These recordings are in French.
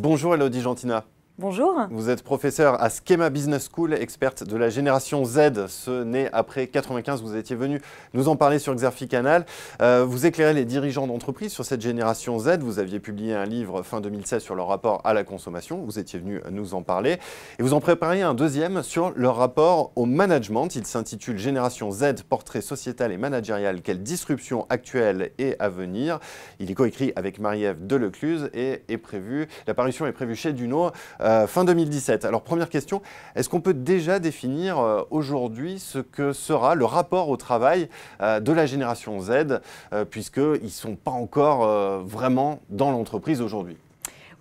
Bonjour Elodie Gentina. Bonjour. Vous êtes professeur à Schema Business School, experte de la génération Z. Ce n'est après 95, vous étiez venu nous en parler sur Xerfi Canal. Euh, vous éclairez les dirigeants d'entreprise sur cette génération Z. Vous aviez publié un livre fin 2016 sur leur rapport à la consommation. Vous étiez venu nous en parler. Et vous en prépariez un deuxième sur leur rapport au management. Il s'intitule Génération Z, portrait sociétal et managérial. Quelle disruption actuelle et à venir Il est coécrit avec Marie-Ève Delecluse et est prévu, la parution est prévue chez Duno. Euh, euh, fin 2017. Alors première question, est-ce qu'on peut déjà définir euh, aujourd'hui ce que sera le rapport au travail euh, de la génération Z, puisqu'ils ne sont pas encore vraiment dans l'entreprise aujourd'hui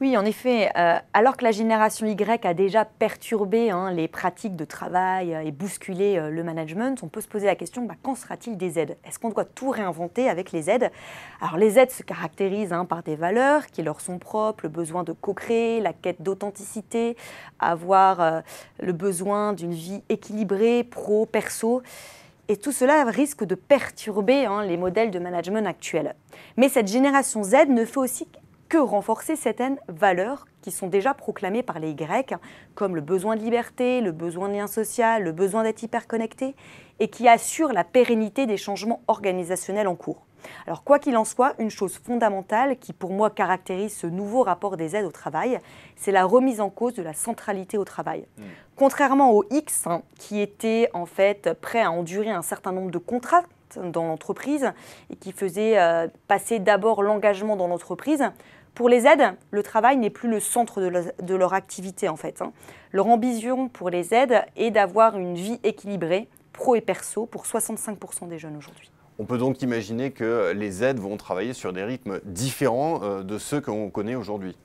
oui, en effet. Euh, alors que la génération Y a déjà perturbé hein, les pratiques de travail euh, et bousculé euh, le management, on peut se poser la question bah, quand sera-t-il des aides Est-ce qu'on doit tout réinventer avec les aides Alors, les aides se caractérisent hein, par des valeurs qui leur sont propres, le besoin de co-créer, la quête d'authenticité, avoir le besoin d'une vie équilibrée, pro, perso. Et tout cela risque de perturber hein, les modèles de management actuels. Mais cette génération Z ne fait aussi que renforcer certaines valeurs qui sont déjà proclamées par les Grecs, comme le besoin de liberté, le besoin de lien social, le besoin d'être hyperconnecté, et qui assurent la pérennité des changements organisationnels en cours. Alors quoi qu'il en soit, une chose fondamentale qui pour moi caractérise ce nouveau rapport des aides au travail, c'est la remise en cause de la centralité au travail. Hmm. Contrairement au X, hein, qui était en fait prêt à endurer un certain nombre de contrats dans l'entreprise et qui faisait euh, passer d'abord l'engagement dans l'entreprise, pour les aides, le travail n'est plus le centre de leur, activité en fait. Hein. Leur ambition pour les aides est d'avoir une vie équilibrée, pro et perso, pour 65% des jeunes aujourd'hui. On peut donc imaginer que les aides vont travailler sur des rythmes différents euh, de ceux qu'on connaît aujourd'hui.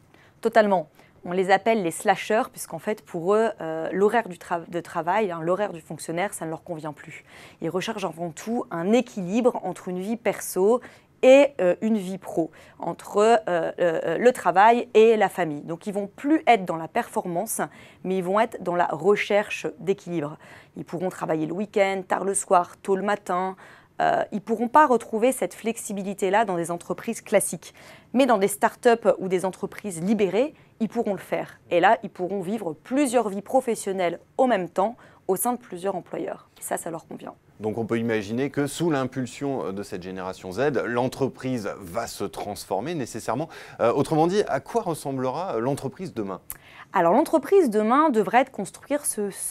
Totalement. On les appelle les slasheurs, puisqu'en fait, pour eux, euh, l'horaire de travail, hein, l'horaire du fonctionnaire, ça ne leur convient plus. Ils recherchent avant tout un équilibre entre une vie perso et euh, une vie pro, entre euh, euh, le travail et la famille. Donc ils vont plus être dans la performance, mais ils vont être dans la recherche d'équilibre. Ils pourront travailler le week-end, tard le soir, tôt le matin. ils ne pourront pas retrouver cette flexibilité-là dans des entreprises classiques. Mais dans des start-up ou des entreprises libérées, ils pourront le faire. Et là, ils pourront vivre plusieurs vies professionnelles au même temps au sein de plusieurs employeurs ça, ça leur convient. Donc on peut imaginer que sous l'impulsion euh, de cette génération Z, l'entreprise va se transformer nécessairement. Euh, autrement dit, à quoi ressemblera euh, l'entreprise demain alors l'entreprise demain devrait être,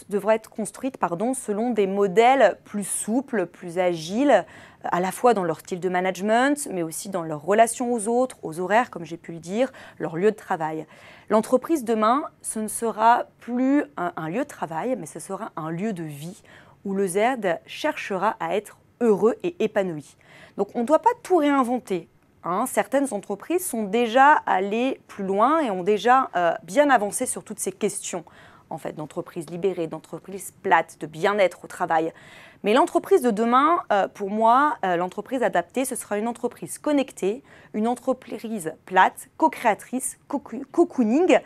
devrait être construite pardon, selon des modèles plus souples, plus agiles, à la fois dans leur style de management, mais aussi dans leurs relations aux autres, aux horaires, comme j'ai pu le dire, leur lieu de travail. L'entreprise demain, ce ne sera plus un, lieu de travail, mais ce sera un lieu de vie où le ZERD cherchera à être heureux et épanoui. Donc on ne doit pas tout réinventer. Hein. Certaines entreprises sont déjà allées plus loin et ont déjà euh, bien avancé sur toutes ces questions en fait, d'entreprises libérées, d'entreprises plates, de bien-être au travail. Mais l'entreprise de demain, euh, pour moi, euh, l'entreprise adaptée, ce sera une entreprise connectée, une entreprise plate, co-créatrice, co cocooning,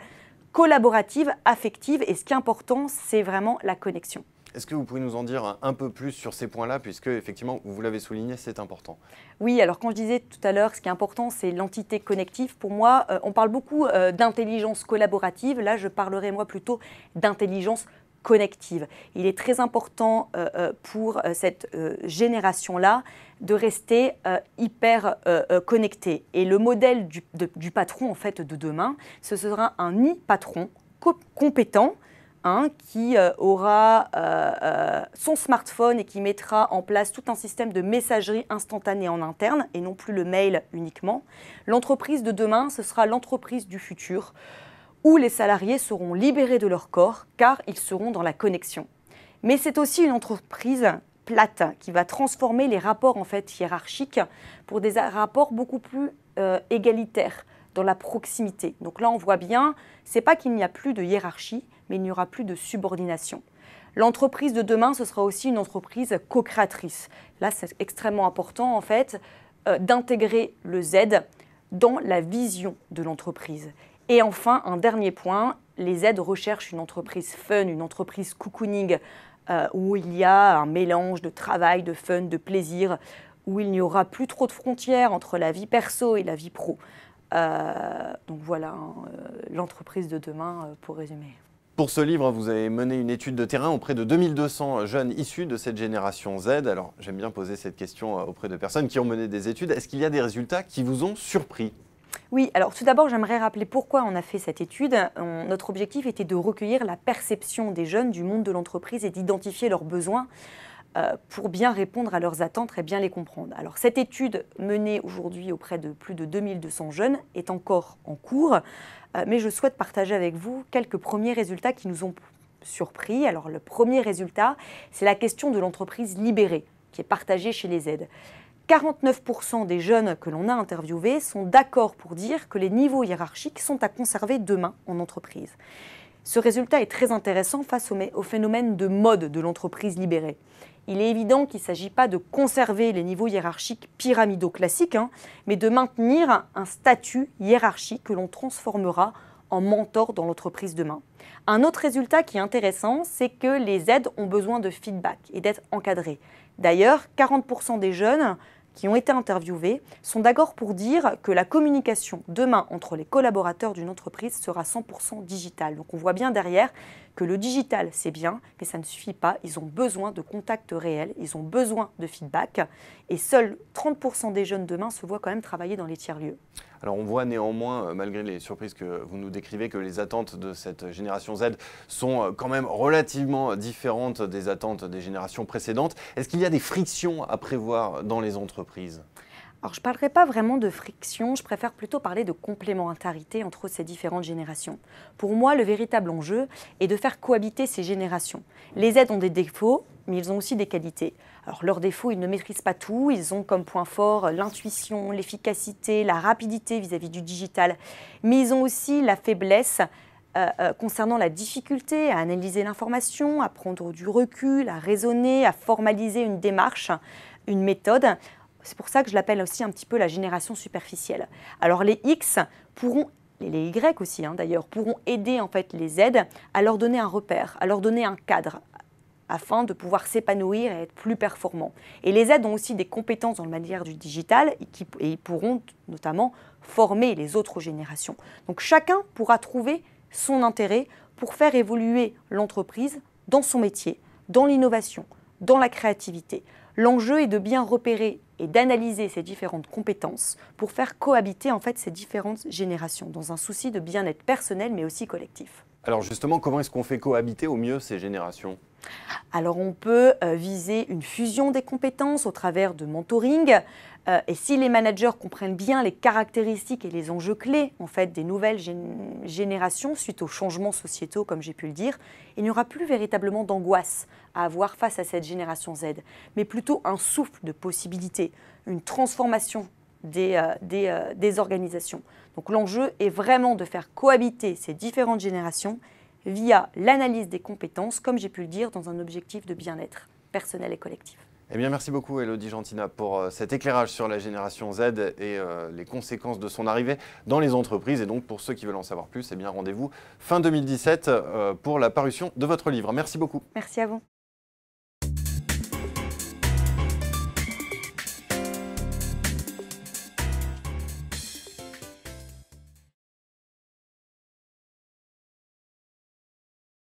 collaborative, affective. Et ce qui est important, c'est vraiment la connexion. Est-ce que vous pouvez nous en dire un peu plus sur ces points-là, puisque effectivement, vous l'avez souligné, c'est important Oui, alors quand je disais tout à l'heure, ce qui est important, c'est l'entité connective. Pour moi, euh, on parle beaucoup euh, d'intelligence collaborative. Là, je parlerai moi plutôt d'intelligence connective. Il est très important euh, pour cette génération-là de rester hyper connecté. Et le modèle du, patron en fait de demain, ce sera un e patron compétent qui euh, aura euh, euh, son smartphone et qui mettra en place tout un système de messagerie instantanée en interne et non plus le mail uniquement. L'entreprise de demain, ce sera l'entreprise du futur où les salariés seront libérés de leur corps car ils seront dans la connexion. Mais c'est aussi une entreprise plate qui va transformer les rapports en fait hiérarchiques pour des rapports beaucoup plus égalitaires, dans la proximité. Donc là, on voit bien, c'est pas qu'il n'y a plus de hiérarchie, mais il n'y aura plus de subordination. L'entreprise de demain, ce sera aussi une entreprise co-créatrice. Là, c'est extrêmement important, en fait, euh, d'intégrer le Z dans la vision de l'entreprise. Et enfin, un dernier point, les Z recherchent une entreprise fun, une entreprise cocooning, euh, où il y a un mélange de travail, de fun, de plaisir, où il n'y aura plus trop de frontières entre la vie perso et la vie pro. Euh, donc voilà, hein, euh, l'entreprise de demain euh, pour résumer. Pour ce livre, vous avez mené une étude de terrain auprès de 2200 jeunes issus de cette génération Z. Alors j'aime bien poser cette question auprès de personnes qui ont mené des études. Est-ce qu'il y a des résultats qui vous ont surpris oui, alors tout d'abord, j'aimerais rappeler pourquoi on a fait cette étude. notre objectif était de recueillir la perception des jeunes du monde de l'entreprise et d'identifier leurs besoins euh, pour bien répondre à leurs attentes et bien les comprendre. Alors cette étude menée aujourd'hui auprès de plus de 2200 jeunes est encore en cours, euh, mais je souhaite partager avec vous quelques premiers résultats qui nous ont surpris. Alors le premier résultat, c'est la question de l'entreprise libérée, qui est partagée chez les aides. 49% des jeunes que l'on a interviewés sont d'accord pour dire que les niveaux hiérarchiques sont à conserver demain en entreprise. Ce résultat est très intéressant face au, phénomène de mode de l'entreprise libérée. Il est évident qu'il ne s'agit pas de conserver les niveaux hiérarchiques pyramidaux classiques, hein, mais de maintenir un statut hiérarchique que l'on transformera en mentor dans l'entreprise demain. Un autre résultat qui est intéressant, c'est que les aides ont besoin de feedback et d'être encadrées. D'ailleurs, 40% des jeunes qui ont été interviewés sont d'accord pour dire que la communication demain entre les collaborateurs d'une entreprise sera 100% digitale. Donc on voit bien derrière que le digital c'est bien, mais ça ne suffit pas. Ils ont besoin de contacts réels, ils ont besoin de feedback et seuls 30% des jeunes demain se voient quand même travailler dans les tiers-lieux. Alors on voit néanmoins, euh, malgré les surprises que vous nous décrivez, que les attentes de cette génération Z sont euh, quand même relativement différentes des attentes des générations précédentes. Est-ce qu'il y a des frictions à prévoir dans les entreprises alors, je ne parlerai pas vraiment de friction, je préfère plutôt parler de complémentarité entre ces différentes générations. Pour moi, le véritable enjeu est de faire cohabiter ces générations. Les aides ont des défauts, mais ils ont aussi des qualités. Alors leurs défauts, ils ne maîtrisent pas tout, ils ont comme point fort euh, l'intuition, l'efficacité, la rapidité vis-à-vis du digital, mais ils ont aussi la faiblesse euh, euh, concernant la difficulté à analyser l'information, à prendre du recul, à raisonner, à formaliser une démarche, une méthode. C'est pour ça que je l'appelle aussi un petit peu la génération superficielle. Alors les X pourront les Y aussi hein, d'ailleurs, pourront aider en fait les Z à leur donner un repère, à leur donner un cadre, afin de pouvoir s'épanouir et être plus performants. Et les aides ont aussi des compétences dans le manière du digital et, ils pourront notamment former les autres générations. Donc chacun pourra trouver son intérêt pour faire évoluer l'entreprise dans son métier, dans l'innovation, dans la créativité. L'enjeu est de bien repérer et d'analyser ces différentes compétences pour faire cohabiter en fait ces différentes générations dans un souci de bien-être personnel mais aussi collectif. Alors justement, comment est-ce qu'on fait cohabiter au mieux ces générations alors on peut euh, viser une fusion des compétences au travers de mentoring euh, et si les managers comprennent bien les caractéristiques et les enjeux clés en fait des nouvelles générations suite aux changements sociétaux comme j'ai pu le dire, il n'y aura plus véritablement d'angoisse à avoir face à cette génération Z, mais plutôt un souffle de possibilités, une transformation des, euh, des organisations. Donc l'enjeu est vraiment de faire cohabiter ces différentes générations via l'analyse des compétences, comme j'ai pu le dire, dans un objectif de bien-être personnel et collectif. Eh bien, merci beaucoup Elodie Gentina pour euh, cet éclairage sur la génération Z et euh, les conséquences de son arrivée dans les entreprises. Et donc, pour ceux qui veulent en savoir plus, eh bien, rendez-vous fin 2017 euh, pour la parution de votre livre. Merci beaucoup. Merci à vous.